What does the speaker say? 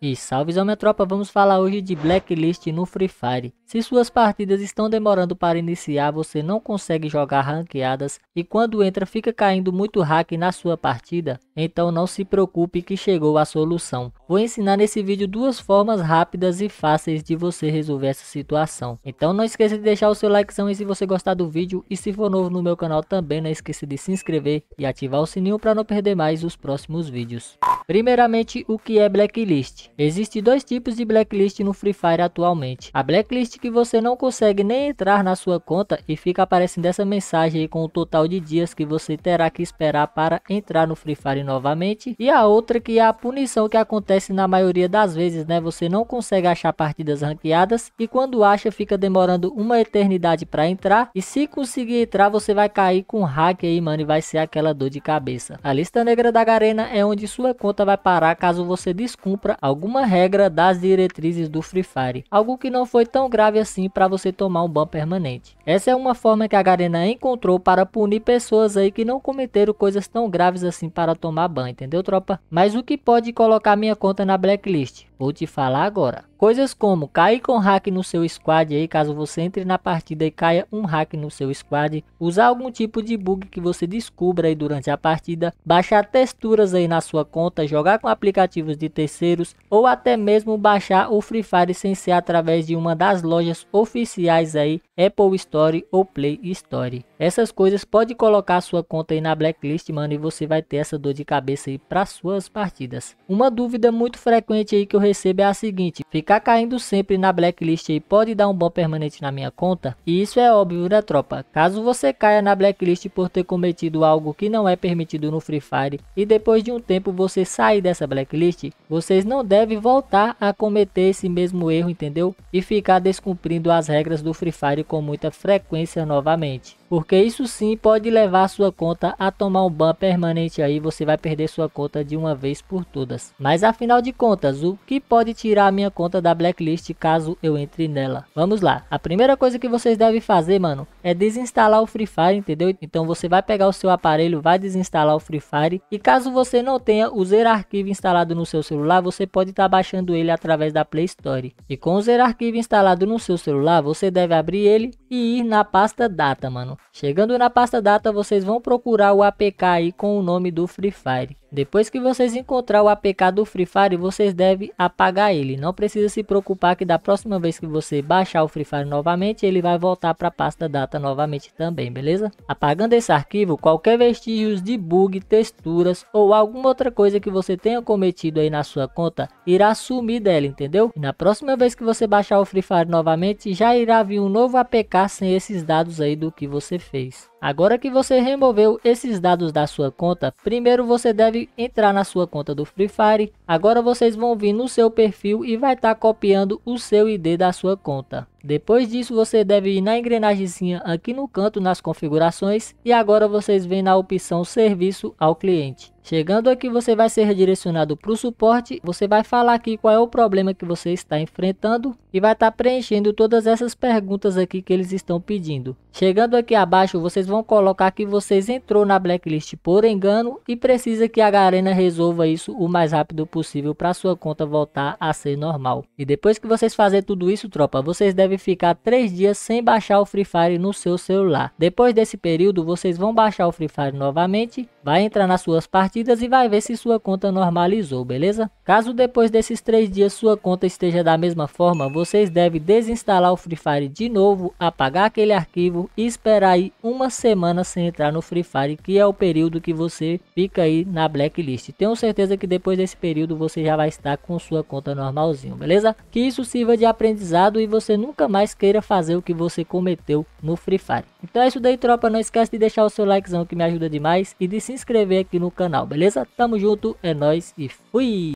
E salve a minha tropa, vamos falar hoje de Blacklist no Free Fire. Se suas partidas estão demorando para iniciar, você não consegue jogar ranqueadas e quando entra fica caindo muito hack na sua partida, então não se preocupe que chegou a solução. Vou ensinar nesse vídeo duas formas rápidas e fáceis de você resolver essa situação. Então não esqueça de deixar o seu likezão aí se você gostar do vídeo e se for novo no meu canal também não esqueça de se inscrever e ativar o sininho para não perder mais os próximos vídeos. Primeiramente o que é Blacklist? Existem dois tipos de blacklist no Free Fire atualmente. A blacklist que você não consegue nem entrar na sua conta e fica aparecendo essa mensagem aí com o total de dias que você terá que esperar para entrar no Free Fire novamente. E a outra que é a punição que acontece na maioria das vezes, né? Você não consegue achar partidas ranqueadas e quando acha fica demorando uma eternidade para entrar. E se conseguir entrar, você vai cair com hack aí, mano, e vai ser aquela dor de cabeça. A lista negra da Garena é onde sua conta vai parar caso você descumpra algum alguma regra das diretrizes do Free Fire, algo que não foi tão grave assim para você tomar um ban permanente. Essa é uma forma que a Garena encontrou para punir pessoas aí que não cometeram coisas tão graves assim para tomar ban, entendeu tropa? Mas o que pode colocar minha conta na blacklist? Vou te falar agora. Coisas como cair com hack no seu squad aí, caso você entre na partida e caia um hack no seu squad, usar algum tipo de bug que você descubra aí durante a partida, baixar texturas aí na sua conta, jogar com aplicativos de terceiros ou até mesmo baixar o Free Fire sem ser através de uma das lojas oficiais aí, Apple Store ou Play Store. Essas coisas pode colocar sua conta aí na blacklist, mano, e você vai ter essa dor de cabeça aí para suas partidas. Uma dúvida muito frequente aí que eu recebo é a seguinte, ficar caindo sempre na blacklist aí pode dar um bom permanente na minha conta? E isso é óbvio, né tropa? Caso você caia na blacklist por ter cometido algo que não é permitido no Free Fire e depois de um tempo você sair dessa blacklist, vocês não devem voltar a cometer esse mesmo erro, entendeu? E ficar descumprindo as regras do Free Fire com muita frequência novamente porque isso sim pode levar sua conta a tomar um ban permanente aí, você vai perder sua conta de uma vez por todas. Mas afinal de contas, o que pode tirar a minha conta da blacklist caso eu entre nela? Vamos lá, a primeira coisa que vocês devem fazer, mano, é desinstalar o Free Fire, entendeu? Então você vai pegar o seu aparelho, vai desinstalar o Free Fire e caso você não tenha o Zer Arquivo instalado no seu celular, você pode estar tá baixando ele através da Play Store. E com o Zer Arquivo instalado no seu celular, você deve abrir ele e ir na pasta Data, mano. Chegando na pasta data, vocês vão procurar o APK aí com o nome do Free Fire. Depois que vocês encontrar o APK do Free Fire, vocês devem apagar ele. Não precisa se preocupar que da próxima vez que você baixar o Free Fire novamente, ele vai voltar para a pasta data novamente também, beleza? Apagando esse arquivo, qualquer vestígios de bug, texturas ou alguma outra coisa que você tenha cometido aí na sua conta, irá sumir dela, entendeu? E na próxima vez que você baixar o Free Fire novamente, já irá vir um novo APK sem esses dados aí do que você fez. Agora que você removeu esses dados da sua conta, primeiro você deve entrar na sua conta do Free Fire. Agora vocês vão vir no seu perfil e vai estar tá copiando o seu ID da sua conta. Depois disso você deve ir na engrenagemzinha aqui no canto nas configurações e agora vocês vêm na opção serviço ao cliente. Chegando aqui você vai ser redirecionado para o suporte, você vai falar aqui qual é o problema que você está enfrentando e vai estar tá preenchendo todas essas perguntas aqui que eles estão pedindo. Chegando aqui abaixo vocês vão colocar que vocês entrou na blacklist por engano e precisa que a Garena resolva isso o mais rápido possível para sua conta voltar a ser normal. E depois que vocês fazer tudo isso tropa, vocês devem deve ficar 3 dias sem baixar o Free Fire no seu celular. Depois desse período, vocês vão baixar o Free Fire novamente, vai entrar nas suas partidas e vai ver se sua conta normalizou, beleza? Caso depois desses 3 dias sua conta esteja da mesma forma, vocês devem desinstalar o Free Fire de novo, apagar aquele arquivo e esperar aí uma semana sem entrar no Free Fire, que é o período que você fica aí na blacklist. Tenho certeza que depois desse período você já vai estar com sua conta normalzinho, beleza? Que isso sirva de aprendizado e você nunca nunca mais queira fazer o que você cometeu no Free Fire. Então é isso daí, tropa. Não esquece de deixar o seu likezão que me ajuda demais e de se inscrever aqui no canal, beleza? Tamo junto, é nóis e fui!